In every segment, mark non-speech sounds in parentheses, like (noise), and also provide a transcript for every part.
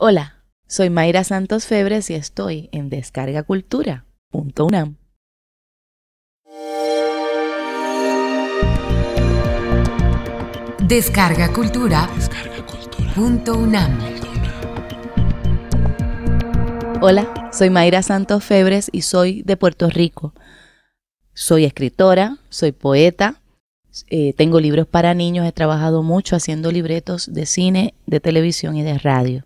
Hola, soy Mayra Santos Febres y estoy en DescargaCultura.unam Hola, soy Mayra Santos Febres y soy de Puerto Rico. Soy escritora, soy poeta, eh, tengo libros para niños, he trabajado mucho haciendo libretos de cine, de televisión y de radio.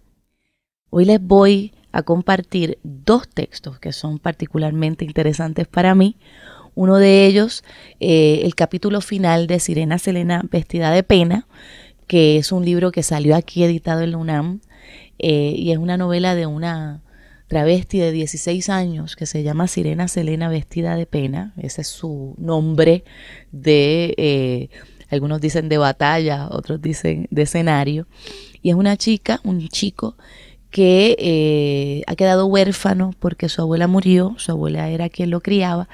Hoy les voy a compartir dos textos que son particularmente interesantes para mí. Uno de ellos, eh, el capítulo final de Sirena Selena Vestida de Pena, que es un libro que salió aquí editado en la UNAM eh, y es una novela de una travesti de 16 años que se llama Sirena Selena Vestida de Pena. Ese es su nombre de, eh, algunos dicen de batalla, otros dicen de escenario. Y es una chica, un chico que eh, ha quedado huérfano porque su abuela murió, su abuela era quien lo criaba,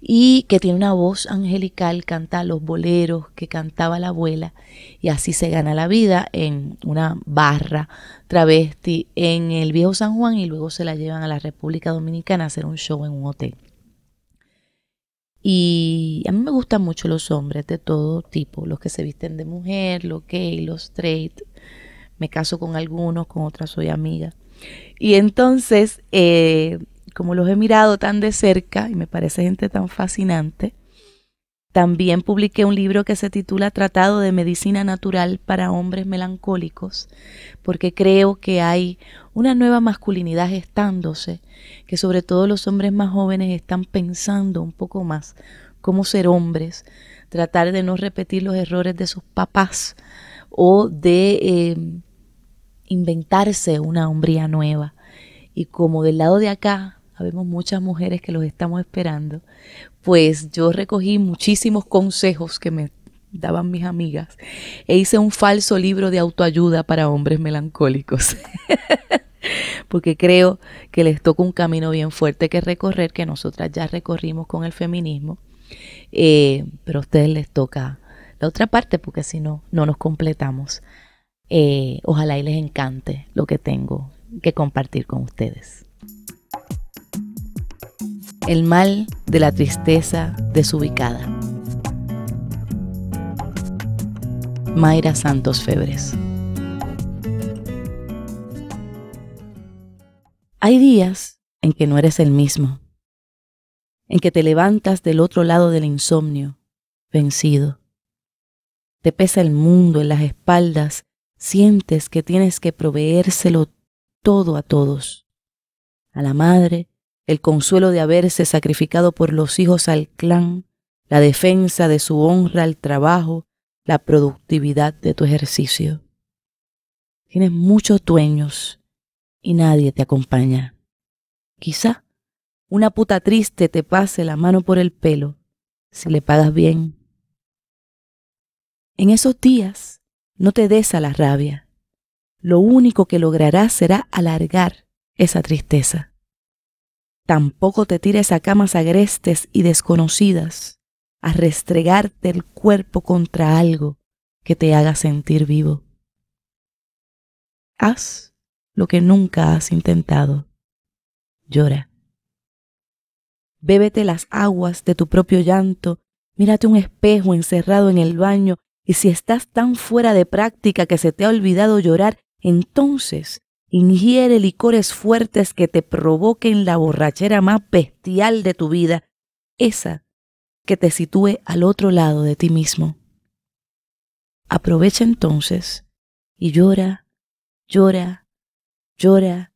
y que tiene una voz angelical, canta los boleros que cantaba la abuela, y así se gana la vida en una barra travesti en el viejo San Juan y luego se la llevan a la República Dominicana a hacer un show en un hotel. Y a mí me gustan mucho los hombres de todo tipo, los que se visten de mujer, los gay, los straight, me caso con algunos, con otras soy amiga. Y entonces, eh, como los he mirado tan de cerca y me parece gente tan fascinante, también publiqué un libro que se titula Tratado de Medicina Natural para Hombres Melancólicos, porque creo que hay una nueva masculinidad gestándose, que sobre todo los hombres más jóvenes están pensando un poco más cómo ser hombres, tratar de no repetir los errores de sus papás o de eh, inventarse una hombría nueva. Y como del lado de acá, habemos muchas mujeres que los estamos esperando, pues yo recogí muchísimos consejos que me daban mis amigas e hice un falso libro de autoayuda para hombres melancólicos. (laughs) Porque creo que les toca un camino bien fuerte que recorrer, que nosotras ya recorrimos con el feminismo, eh, pero a ustedes les toca la otra parte porque si no, no nos completamos. Eh, ojalá y les encante lo que tengo que compartir con ustedes. El mal de la tristeza desubicada. Mayra Santos Febres. Hay días en que no eres el mismo, en que te levantas del otro lado del insomnio, vencido. Te pesa el mundo en las espaldas sientes que tienes que proveérselo todo a todos. A la madre, el consuelo de haberse sacrificado por los hijos al clan, la defensa de su honra al trabajo, la productividad de tu ejercicio. Tienes muchos dueños y nadie te acompaña. Quizá una puta triste te pase la mano por el pelo si le pagas bien. En esos días no te des a la rabia. Lo único que lograrás será alargar esa tristeza. Tampoco te tires a camas agrestes y desconocidas a restregarte el cuerpo contra algo que te haga sentir vivo. Haz lo que nunca has intentado. Llora. Bébete las aguas de tu propio llanto, mírate un espejo encerrado en el baño y si estás tan fuera de práctica que se te ha olvidado llorar, entonces ingiere licores fuertes que te provoquen la borrachera más bestial de tu vida, esa que te sitúe al otro lado de ti mismo. Aprovecha entonces y llora, llora, llora,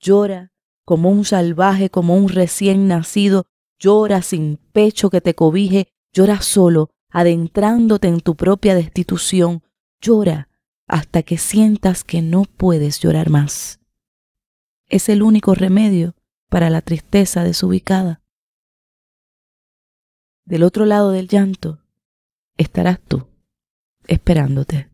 llora como un salvaje, como un recién nacido, llora sin pecho que te cobije, llora solo, adentrándote en tu propia destitución, llora hasta que sientas que no puedes llorar más. Es el único remedio para la tristeza desubicada. Del otro lado del llanto estarás tú, esperándote.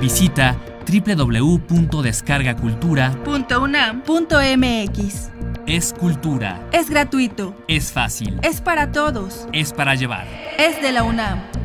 Visita www.descargacultura.unam.mx. Es cultura. Es gratuito. Es fácil. Es para todos. Es para llevar. Es de la UNAM.